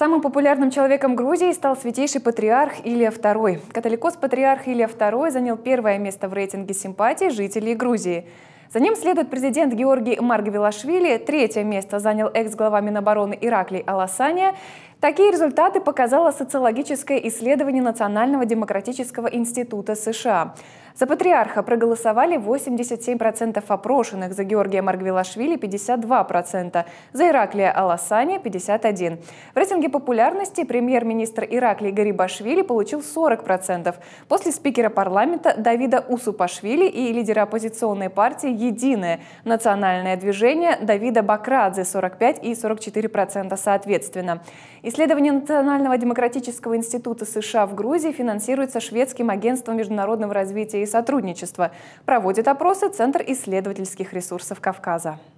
Самым популярным человеком Грузии стал святейший патриарх Илья II. Католикос-патриарх Илья II занял первое место в рейтинге симпатий жителей Грузии. За ним следует президент Георгий Маргвилашвили, третье место занял экс-глава Минобороны Ираклий Аласания. Такие результаты показало социологическое исследование Национального демократического института США. За патриарха проголосовали 87% опрошенных, за Георгия Маргвилашвили 52%, за Ираклия Аласани 51%. В рейтинге популярности премьер-министр Ираклий Гарибашвили получил 40%. После спикера парламента Давида Усупашвили и лидера оппозиционной партии «Единое» национальное движение Давида Бакрадзе 45% и 44% соответственно. Исследование Национального демократического института США в Грузии финансируется шведским агентством международного развития и сотрудничества. Проводит опросы Центр исследовательских ресурсов Кавказа.